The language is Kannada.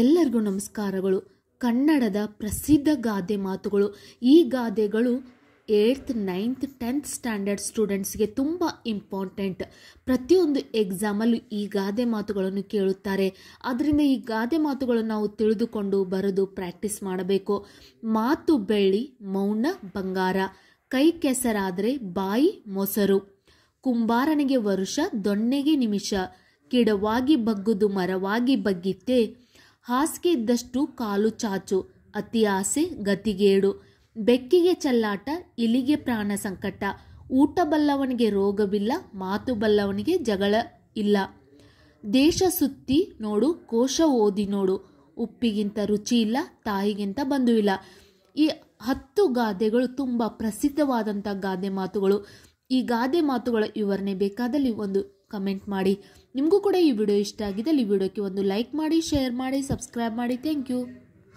ಎಲ್ಲರಿಗೂ ನಮಸ್ಕಾರಗಳು ಕನ್ನಡದ ಪ್ರಸಿದ್ಧ ಗಾದೆ ಮಾತುಗಳು ಈ ಗಾದೆಗಳು ಏಯ್ತ್ ನೈನ್ತ್ ಟೆಂತ್ ಸ್ಟ್ಯಾಂಡರ್ಡ್ ಸ್ಟೂಡೆಂಟ್ಸ್ಗೆ ತುಂಬ ಇಂಪಾರ್ಟೆಂಟ್ ಪ್ರತಿಯೊಂದು ಎಕ್ಸಾಮಲ್ಲೂ ಈ ಗಾದೆ ಮಾತುಗಳನ್ನು ಕೇಳುತ್ತಾರೆ ಆದ್ದರಿಂದ ಈ ಗಾದೆ ಮಾತುಗಳನ್ನು ನಾವು ತಿಳಿದುಕೊಂಡು ಬರೆದು ಪ್ರಾಕ್ಟೀಸ್ ಮಾಡಬೇಕು ಮಾತು ಬೆಳ್ಳಿ ಮೌನ ಬಂಗಾರ ಕೈ ಕೆಸರಾದರೆ ಬಾಯಿ ಮೊಸರು ಕುಂಬಾರನಿಗೆ ವರುಷ ದೊಣ್ಣೆಗೆ ನಿಮಿಷ ಗಿಡವಾಗಿ ಬಗ್ಗುದು ಮರವಾಗಿ ಬಗ್ಗಿತ್ತೆ ಹಾಸಿಗೆ ಇದ್ದಷ್ಟು ಕಾಲು ಚಾಚು ಅತಿ ಆಸೆ ಗತಿಗೇಡು ಬೆಕ್ಕಿಗೆ ಚಲ್ಲಾಟ ಇಲಿಗೆ ಪ್ರಾಣ ಸಂಕಟ ಊಟ ಬಲ್ಲವನಿಗೆ ರೋಗವಿಲ್ಲ ಮಾತು ಬಲ್ಲವನಿಗೆ ಜಗಳ ಇಲ್ಲ ದೇಶ ಸುತ್ತಿ ನೋಡು ಕೋಶ ಓದಿ ನೋಡು ಉಪ್ಪಿಗಿಂತ ರುಚಿ ಇಲ್ಲ ತಾಯಿಗಿಂತ ಬಂಧು ಇಲ್ಲ ಈ ಹತ್ತು ಗಾದೆಗಳು ತುಂಬ ಪ್ರಸಿದ್ಧವಾದಂಥ ಗಾದೆ ಮಾತುಗಳು ಈ ಗಾದೆ ಮಾತುಗಳ ವಿವರಣೆ ಬೇಕಾದಲ್ಲಿ ಒಂದು ಕಮೆಂಟ್ ಮಾಡಿ ನಿಮಗೂ ಕೂಡ ಈ ವಿಡಿಯೋ ಇಷ್ಟ ಆಗಿದ್ದಲ್ಲಿ ಈ ವಿಡಿಯೋಕ್ಕೆ ಒಂದು ಲೈಕ್ ಮಾಡಿ ಶೇರ್ ಮಾಡಿ ಸಬ್ಸ್ಕ್ರೈಬ್ ಮಾಡಿ ಥ್ಯಾಂಕ್ ಯು